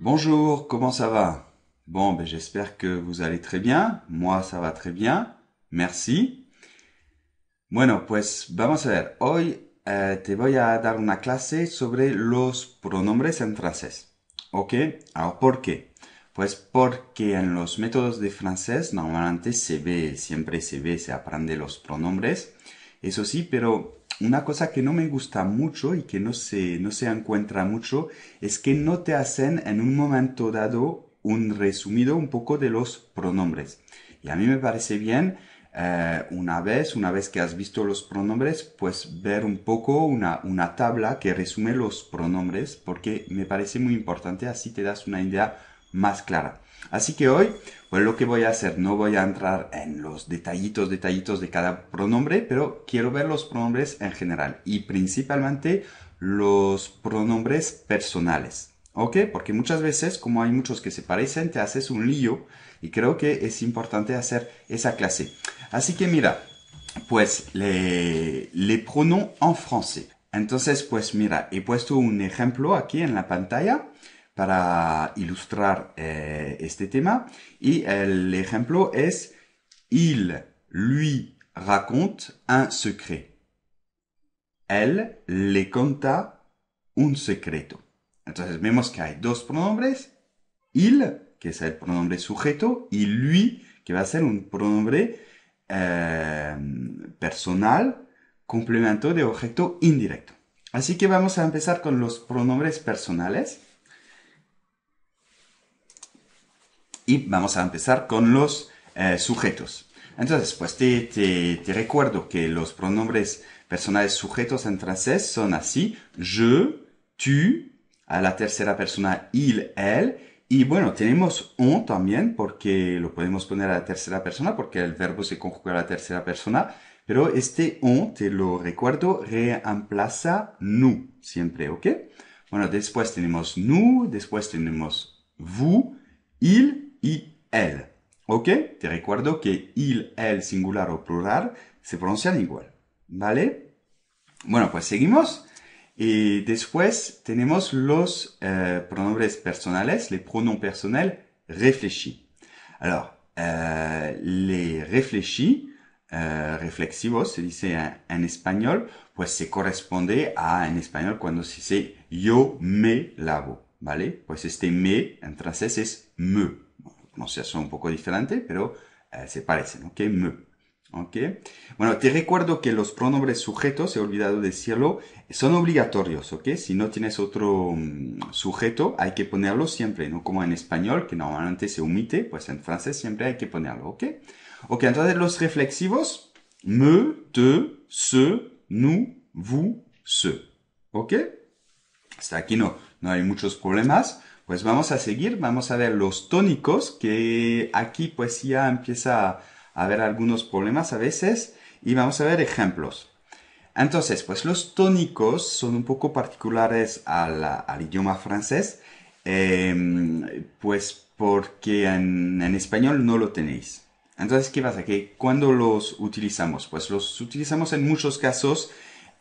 Bonjour, comment ça va Bon, ben j'espère que vous allez très bien. Moi, ça va très bien. Merci. Bueno, pues vamos a ver. Hoy eh, te voy a dar una clase sobre los pronombres en francés. ¿Ok? Alors, ¿por qué? Pues porque en los métodos de francés normalmente se ve, siempre se ve, se aprende los pronombres. Eso sí, pero Una cosa que no me gusta mucho y que no se, no se encuentra mucho es que no te hacen en un momento dado un resumido un poco de los pronombres. Y a mí me parece bien eh, una vez, una vez que has visto los pronombres, pues ver un poco una, una tabla que resume los pronombres porque me parece muy importante, así te das una idea más clara. Así que hoy, pues lo que voy a hacer, no voy a entrar en los detallitos, detallitos de cada pronombre, pero quiero ver los pronombres en general y principalmente los pronombres personales. ¿Ok? Porque muchas veces, como hay muchos que se parecen, te haces un lío y creo que es importante hacer esa clase. Así que mira, pues les, les pronoms en français. Entonces, pues mira, he puesto un ejemplo aquí en la pantalla para ilustrar eh, este tema. Y el ejemplo es Il lui raconte un secret. Él le conta un secreto. Entonces vemos que hay dos pronombres. Il, que es el pronombre sujeto, y lui, que va a ser un pronombre em, personal, complemento de objeto indirecto. Así que vamos a empezar con los pronombres personales. y vamos a empezar con los eh, sujetos. Entonces, pues te, te, recuerdo que los pronombres personales sujetos en francés son así, je, tu, a la tercera persona il, él, y bueno, tenemos on también porque lo podemos poner a la tercera persona porque el verbo se conjuga a la tercera persona, pero este on, te lo recuerdo, reemplaza nous siempre, ¿ok? Bueno, después tenemos nous, después tenemos vous, il, y él. ¿Ok? Te recuerdo que il, él, singular o plural se pronuncian igual. ¿Vale? Bueno, pues seguimos. Y después tenemos los eh, pronombres personales, les pronoms personnels réfléchis. Alors, euh, les réfléchis, euh, reflexivos, se dice en, español, pues se corresponde a en español cuando se dice yo me lavo, ¿vale? Pues este me en francés es me, son un poco diferente, pero eh, se parecen, ¿ok? Me. ¿Ok? Bueno, te recuerdo que los pronombres sujetos, he olvidado decirlo, son obligatorios, ¿ok? Si no tienes otro mm, sujeto, hay que ponerlo siempre, no como en español, que normalmente se omite, pues en francés siempre hay que ponerlo, ¿ok? Ok, entonces los reflexivos, me, te, se, nous, vous, se, ¿ok? Hasta aquí no, no hay muchos problemas. Pues vamos a seguir, vamos a ver los tónicos, que aquí pues ya empieza a haber algunos problemas a veces, y vamos a ver ejemplos. Entonces, pues los tónicos son un poco particulares al, idioma francés, em, pues porque en, español no lo tenéis. Entonces, ¿qué pasa? Que cuando los utilizamos, pues los utilizamos en muchos casos,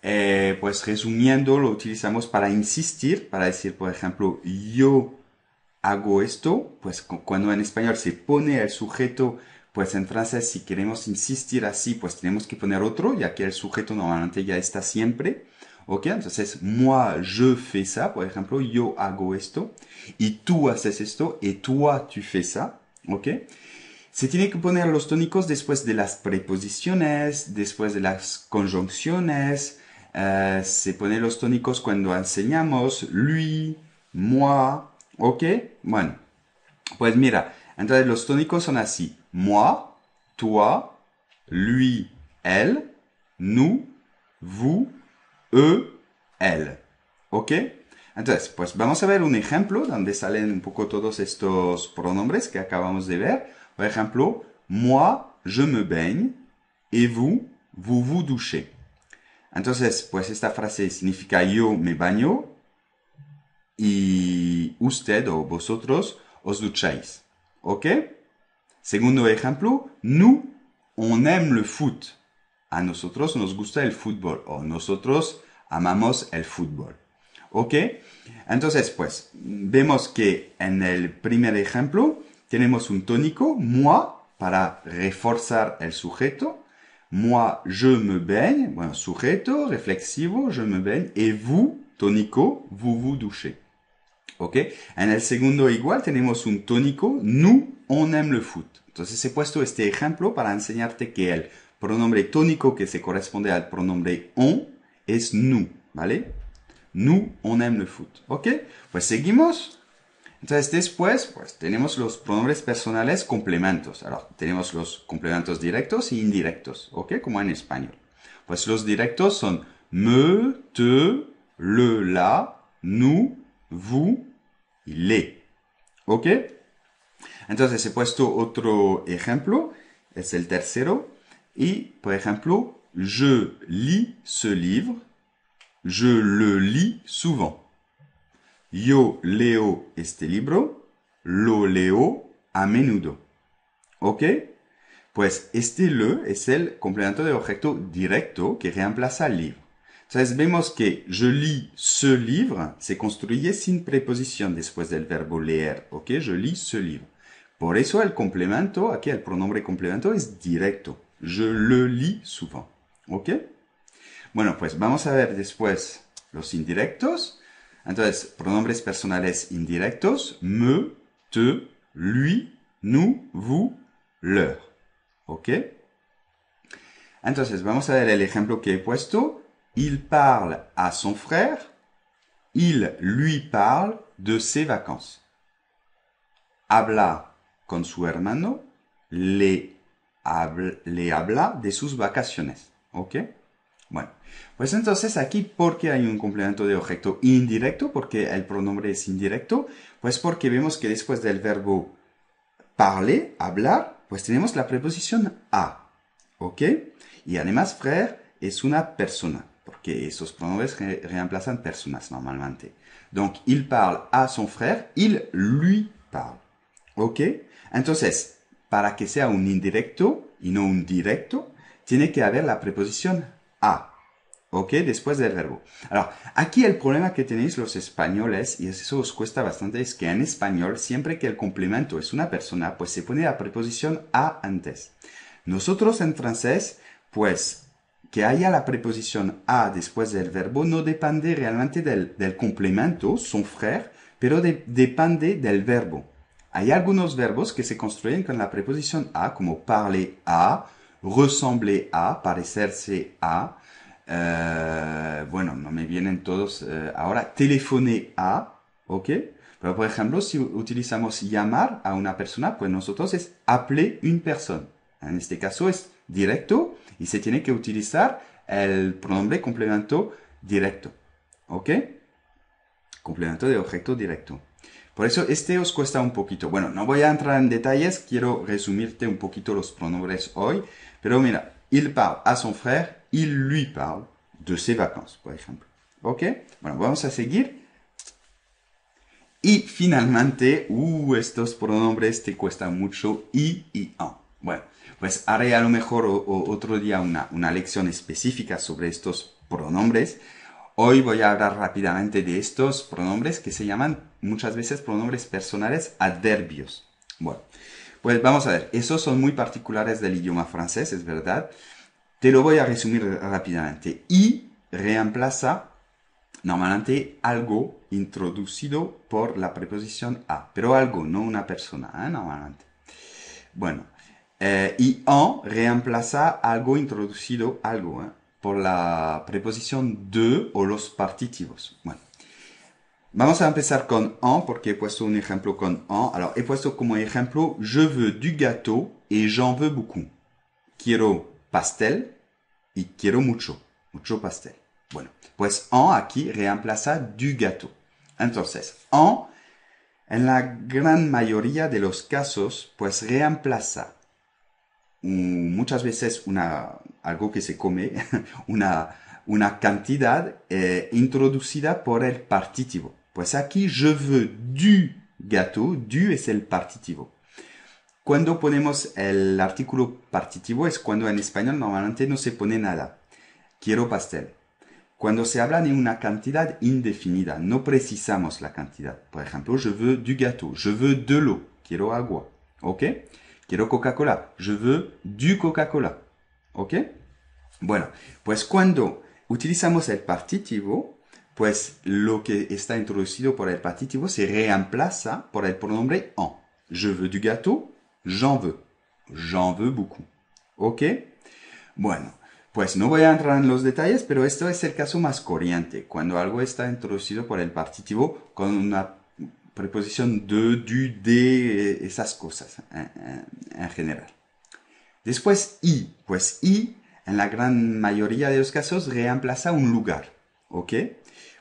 eh, pues resumiendo, lo utilizamos para insistir, para decir, por ejemplo, yo hago esto, pues cuando en español se pone el sujeto, pues en francés si queremos insistir así, pues tenemos que poner otro, ya que el sujeto normalmente ya está siempre. ¿Ok? Entonces, moi, je fais ça, por ejemplo, yo hago esto, y tú haces esto, y toi, tu fais ça. ¿Ok? Se tiene que poner los tónicos después de las preposiciones, después de las conjunciones. Eh, se ponen los tónicos cuando enseñamos lui, moi, ¿Ok? Bueno, pues mira, entonces los tónicos son así. Moi, toi, lui, elle, nous, vous, eux, elles. ¿Ok? Entonces, pues vamos a ver un ejemplo donde salen un poco todos estos pronombres que acabamos de ver. Por ejemplo, moi, je me baigne, et vous, vous vous douchez. Entonces, pues esta frase significa yo me baño, y usted o vosotros os ducháis. ¿Ok? Segundo ejemplo, nous, on aime le foot. A nosotros nos gusta el fútbol o nosotros amamos el fútbol. ¿Ok? Entonces, pues, vemos que en el primer ejemplo tenemos un tónico, moi, para reforzar el sujeto. Moi, je me baigne, bueno, sujeto, reflexivo, je me baigne. Et vous, tónico, vous vous douchez. ¿Ok? En el segundo igual tenemos un tónico, nous, on aime le foot. Entonces he puesto este ejemplo para enseñarte que el pronombre tónico que se corresponde al pronombre on es nous, ¿vale? Nous, on aime le foot. ¿Ok? Pues seguimos. Entonces después, pues tenemos los pronombres personales complementos. Ahora, tenemos los complementos directos e indirectos, ¿ok? Como en español. Pues los directos son me, te, le, la, nous, vous, est ¿Ok? Entonces he puesto otro ejemplo, es el tercero. Y, por ejemplo, je lis ce livre, je le lis souvent. Yo leo este libro, lo leo a menudo. ¿Ok? Pues este le es el complemento de objeto directo que reemplaza al libro. Entonces vemos que je lis ce livre se construye sin preposición después del verbo leer, ¿ok? je lis ce livre. Por eso el complemento, aquí el pronombre complemento es directo. Je le lis souvent, ¿ok? Bueno, pues vamos a ver después los indirectos. Entonces, pronombres personales indirectos, me, te, lui, nous, vous, leur, ¿ok? Entonces, vamos a ver el ejemplo que he puesto. il parle à son frère, il lui parle de ses vacances. Habla con su hermano, le, habla de sus vacaciones. ¿Ok? Bueno, pues entonces aquí, qué hay un complemento de objeto indirecto? porque el pronombre es indirecto? Pues porque vemos que después del verbo parler, hablar, pues tenemos la preposición a. ¿Ok? Y además, frère es una persona. esos pronombres reemplazan personas normalmente. Donc, il parle a son frère, il lui parle. ¿Ok? Entonces, para que sea un indirecto y no un directo, tiene que haber la preposición a. ¿Ok? Después del verbo. Ahora, aquí el problema que tenéis los españoles, y eso os cuesta bastante, es que en español, siempre que el complemento es una persona, pues se pone la preposición a antes. Nosotros en francés, pues que haya la preposición a después del verbo no depende realmente del, complemento, son frère, pero depende del verbo. Hay algunos verbos que se construyen con la preposición a, como parler a, ressembler a, parecerse a. Eh, bueno, no me vienen todos eh, ahora. Telefoner a, ¿ok? Pero por ejemplo, si utilizamos llamar a una persona, pues nosotros es a una persona. En este caso es directo, y se tiene que utilizar el pronombre complemento directo. ¿Ok? Complemento de objeto directo. Por eso este os cuesta un poquito. Bueno, no voy a entrar en detalles, quiero resumirte un poquito los pronombres hoy. Pero mira, il parle a son frère, il lui parle de ses vacances, por ejemplo. ¿Ok? Bueno, vamos a seguir. Y finalmente, uh, estos pronombres te cuestan mucho, y y en. Bueno, pues haré a lo mejor otro día una, lección específica sobre estos pronombres. Hoy voy a hablar rápidamente de estos pronombres que se llaman muchas veces pronombres personales adverbios. Bueno, pues vamos a ver, esos son muy particulares del idioma francés, es verdad. Te lo voy a resumir rápidamente. Y reemplaza normalmente algo introducido por la preposición a, pero algo, no una persona, ¿eh? normalmente. Bueno, Et eh, « y en reemplaza algo introducido algo eh, por la preposición de o los partitivos. Bueno, vamos a empezar con en porque he puesto un ejemplo con en. Alors, he puesto como ejemplo je veux du gâteau et j'en veux beaucoup. Quiero pastel y quiero mucho. Mucho pastel. Bueno, pues en aquí reemplaza du gâteau. Entonces, en, en la gran mayoría de los casos, pues reemplaza muchas veces una, algo que se come, una, una cantidad eh, introducida por el partitivo. Pues aquí je veux du gâteau, du es el partitivo. Cuando ponemos el artículo partitivo es cuando en español normalmente no se pone nada. Quiero pastel. Cuando se habla de una cantidad indefinida, no precisamos la cantidad. Por ejemplo, je veux du gâteau, je veux de l'eau, quiero agua. ¿Ok? Quiero Coca-Cola. Je veux du Coca-Cola. ¿Ok? Bueno, pues cuando utilizamos el partitivo, pues lo que está introducido por el partitivo se reemplaza por el pronombre en. Je veux du gâteau, j'en veux. J'en veux beaucoup. ¿Ok? Bueno, pues no voy a entrar en los detalles, pero esto es el caso más corriente, cuando algo está introducido por el partitivo con una preposición de, du, de, eh, esas cosas eh, eh, en, general. Después y, pues y en la gran mayoría de los casos reemplaza un lugar, ¿ok?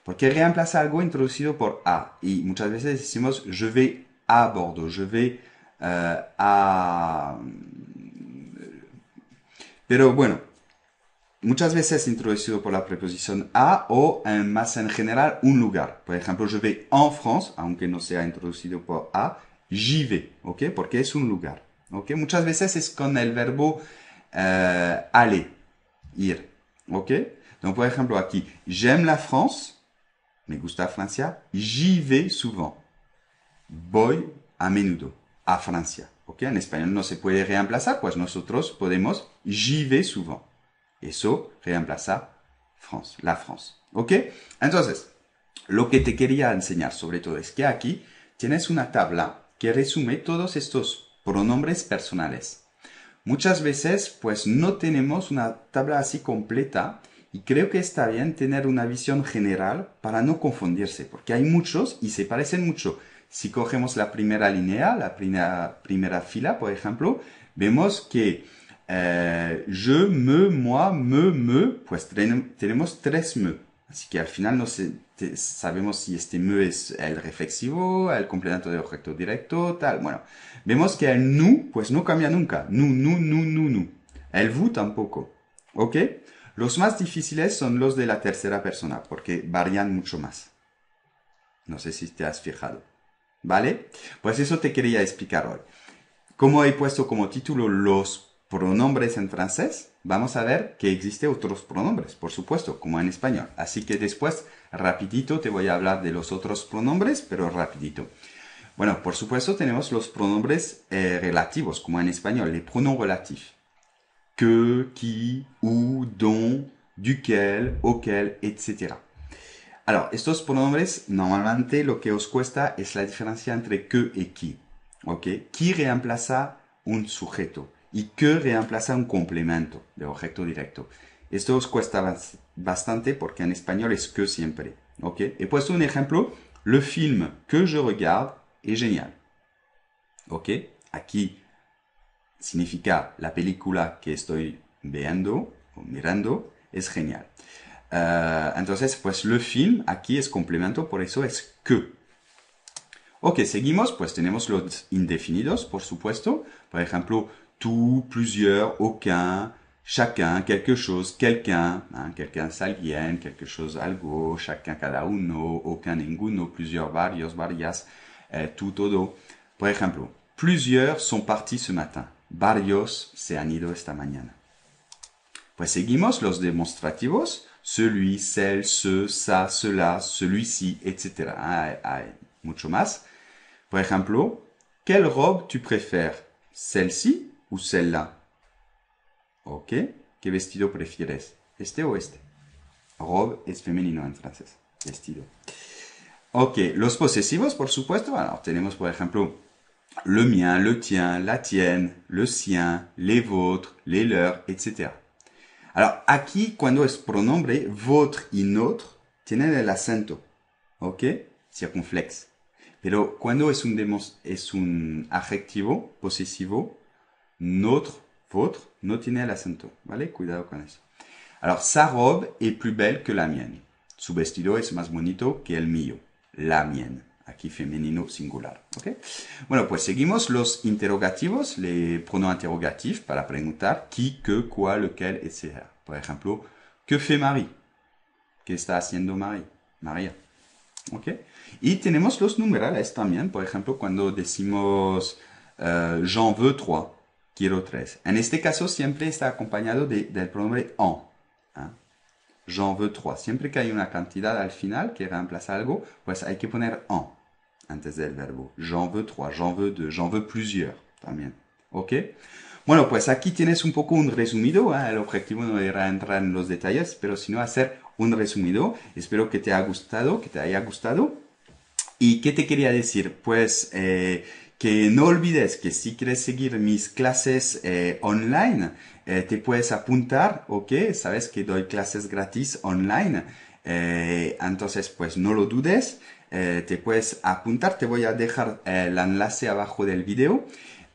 Porque reemplaza algo introducido por a y muchas veces decimos je vais a Bordeaux, je vais a... Mm, pero bueno, muchas veces introducido por la preposición a o eh, más en general un lugar. Por ejemplo, je vais en France, aunque no sea introducido por a, j'y vais, ¿ok? Porque es un lugar, ¿ok? Muchas veces es con el verbo eh, aller, ir, ¿ok? Entonces, por ejemplo, aquí, j'aime la France, me gusta Francia, j'y vais souvent, voy a menudo a Francia, ¿ok? En español no se puede reemplazar, pues nosotros podemos j'y vais souvent. Eso reemplaza France, la France. ¿Ok? Entonces, lo que te quería enseñar sobre todo es que aquí tienes una tabla que resume todos estos pronombres personales. Muchas veces pues no tenemos una tabla así completa y creo que está bien tener una visión general para no confundirse, porque hay muchos y se parecen mucho. Si cogemos la primera línea, la primera, primera fila, por ejemplo, vemos que Euh, je, me, moi, me, me, pues tenemos tres me. Así que al final no sabemos si este me es el reflexivo, el complemento de objeto directo, tal. Bueno, vemos que el nu, pues no cambia nunca. Nu, nu, nu, nu, nu. El vu tampoco. ¿Ok? Los más difíciles son los de la tercera persona, porque varían mucho más. No sé si te has fijado. ¿Vale? Pues eso te quería explicar hoy. Como he puesto como título los pronombres en francés, vamos a ver que existe otros pronombres, por supuesto, como en español. Así que después, rapidito, te voy a hablar de los otros pronombres, pero rapidito. Bueno, por supuesto tenemos los pronombres eh, relativos, como en español, les pronoms relatifs. Que, qui, où, dont, duquel, auquel, etc. Alors, estos pronombres, normalmente lo que os cuesta es la diferencia entre que y qui. ¿Ok? Qui reemplaza un sujeto y que reemplaza un complemento de objeto directo. Esto os cuesta bastante porque en español es que siempre. ¿ok? He puesto un ejemplo. el film que yo regarde es genial. ¿Ok? Aquí significa la película que estoy viendo o mirando es genial. Eh, entonces, pues el film aquí es complemento, por eso es que. Ok, seguimos, pues tenemos los indefinidos, por supuesto. Por ejemplo, tout, plusieurs, aucun, chacun, quelque chose, quelqu'un, hein, quelqu'un s'alien, quelque chose algo, chacun cada uno, aucun ninguno, plusieurs varios, varias, eh, tout todo. Por ejemplo, plusieurs sont partis ce matin. Varios se han ido esta mañana. Pues seguimos los demostrativos, « Celui, celle, ce, ça, cela, celui-ci, etc. Hay, ah, ah, mucho más. Por ejemplo, quelle robe tu préfères Celle-ci ¿Ok? ¿Qué vestido prefieres? ¿Este o este? Robe es femenino en francés. Vestido. Ok, los posesivos, por supuesto. tenemos, por ejemplo, le mien, le tien, la tien, le sien, les vôtres, les leurs, etc. Alors, aquí, cuando es pronombre, votre y notre, tienen el acento. ¿Ok? Circunflex. Pero cuando es un, demos, es un adjetivo posesivo, notre, votre, el acento, ¿vale? Cuidado con eso. Alors, sa robe est plus belle que la mienne. Su vestido es más bonito que el mío. La mienne. Aquí femenino singular. ¿Ok? Bueno, pues seguimos los interrogativos, les pronoms interrogatifs para preguntar qui, que, quoi, lequel, etc. Por ejemplo, que fait Marie? Que está haciendo Marie? María. ¿Ok? Y tenemos los numerales también. Por ejemplo, cuando decimos Jean eh, j'en veux trois. quiero tres. En este caso siempre está acompañado del pronombre en. ¿ah? J'en veux trois. Siempre que hay una cantidad al final que reemplaza algo, pues hay que poner en antes del verbo. J'en veux trois, j'en veux deux, j'en veux plusieurs también. ¿Ok? Bueno, pues aquí tienes un poco un resumido. ¿ah? El objetivo no era entrar en los detalles, pero sino hacer un resumido. Espero que te haya gustado, que te haya gustado. ¿Y qué te quería decir? Pues... Eh, que no olvides que si quieres seguir mis clases eh, online, eh, te puedes apuntar, ¿ok? Sabes que doy clases gratis online. Eh, entonces, pues no lo dudes, te puedes apuntar, te voy a dejar el enlace abajo del video.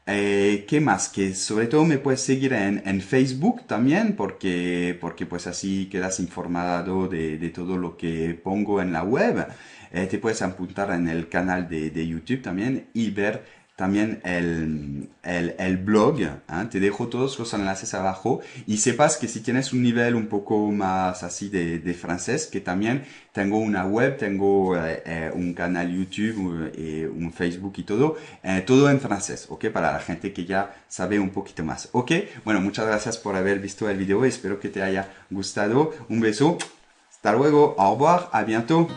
¿Qué más? Que sobre todo me puedes seguir en, Facebook también, porque, porque pues así quedas informado de, de, todo lo que pongo en la web. Eh, te puedes apuntar en el canal de, de YouTube también y ver también el, el, blog. ¿ah? Te dejo todos los enlaces abajo y sepas que si tienes un nivel un poco más así de, de francés, que también tengo una web, tengo eh, eh, un canal YouTube, un Facebook y todo, todo en francés, ¿ok? Para la gente que ya sabe un poquito más, ¿ok? Bueno, muchas gracias por haber visto el video, espero que te haya gustado. Un beso, hasta luego, au revoir, a bientôt.